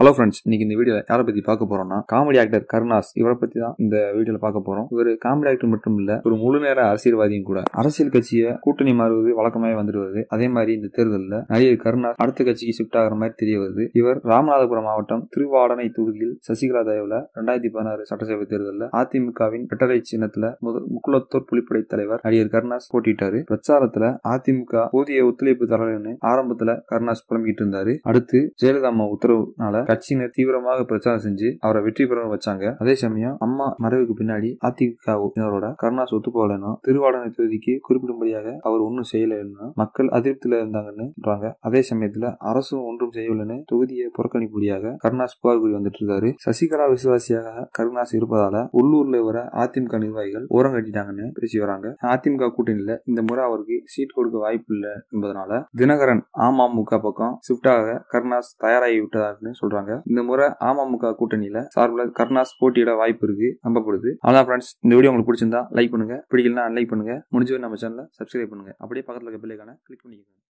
hello friends இன்னைக்கு இந்த video யாரை பத்தி பார்க்க போறோம்னா காமெடி ஆக்டர் கருணாஸ் இவரை பத்தி தான் இந்த வீடியோல பார்க்க போறோம் இவர் காமெடி ஆக்டர் மட்டும் இல்ல ஒரு முழு நேர அரசியல்வாதியும் கூட அரசியல் கட்சியை கூட்டணி மாறுவது வழக்கமாக வந்து வருது அதே மாதிரி இந்த தேர்தலில் நடிகர் கருணாஸ் அடுத்த கட்சிக்கு ஷிஃப்ட் ஆகிற மாதிரி தெரிய வருது இவர் ராமநாதபுரம் மாவட்டம் திருவாடனை தொகுதியில் சசிகலா தேவில் ரெண்டாயிரத்தி பதினாறு சட்டசபை தேர்தலில் அதிமுகவின் பெட்டரை சின்னத்துல முக்குளத்தூர் புலிப்படை தலைவர் நடிகர் கருணாஸ் போட்டிட்டாரு பிரச்சாரத்துல அதிமுக போதிய ஒத்துழைப்பு தரலன்னு ஆரம்பத்துல கருணாஸ் புலம்பிக்கிட்டு இருந்தாரு அடுத்து ஜெயலலிதா அம்மா உத்தரவுனால கட்சியினர் தீவிரமாக பிரச்சாரம் செஞ்சு அவரை வெற்றி பெற வச்சாங்க அதே சமயம் அம்மா மறைவுக்கு பின்னாடி அதிமுகவினரோட கருணாஸ் ஒத்து போகலனும் திருவாடனை தொகுதிக்கு குறிப்பிடும்படியாக அவர் ஒன்றும் செய்யலன்னு மக்கள் அதிருப்தியில இருந்தாங்கன்னு அதே சமயத்துல அரசும் ஒன்றும் செய்யவில்லைன்னு தொகுதியை புறக்கணிப்படியாக கருணாஸ் புகார் கூறி வந்துட்டு இருக்காரு சசிகலா விசுவாசியாக கருணாஸ் இருப்பதால உள்ளூர்ல வர அதிமுக நிர்வாகிகள் ஓரம் கட்டிட்டாங்கன்னு பேசி வராங்க அதிமுக கூட்டணியில இந்த முறை அவருக்கு சீட் கொடுக்க வாய்ப்பு இல்லை என்பதனால தினகரன் அமமுக பக்கம் ஷிப்டாக கருணாஸ் தயாராகி விட்டதாக சொல்றாங்க சொல்றாங்க இந்த முறை அமமுக கூட்டணியில சார்பில் கருணாஸ் போட்டியிட வாய்ப்பு இருக்கு நம்பப்படுது அதான் ஃப்ரெண்ட்ஸ் இந்த வீடியோ உங்களுக்கு பிடிச்சிருந்தா லைக் பண்ணுங்க பிடிக்கலனா அன்லைக் பண்ணுங்க முடிஞ்சவரை நம்ம சேனலை சப்ஸ்கிரைப் பண்ணுங்க அப்படியே பக்கத்தில் இருக்க பிள்ளைக்கான கிளிக் பண்ணிக்கோங்க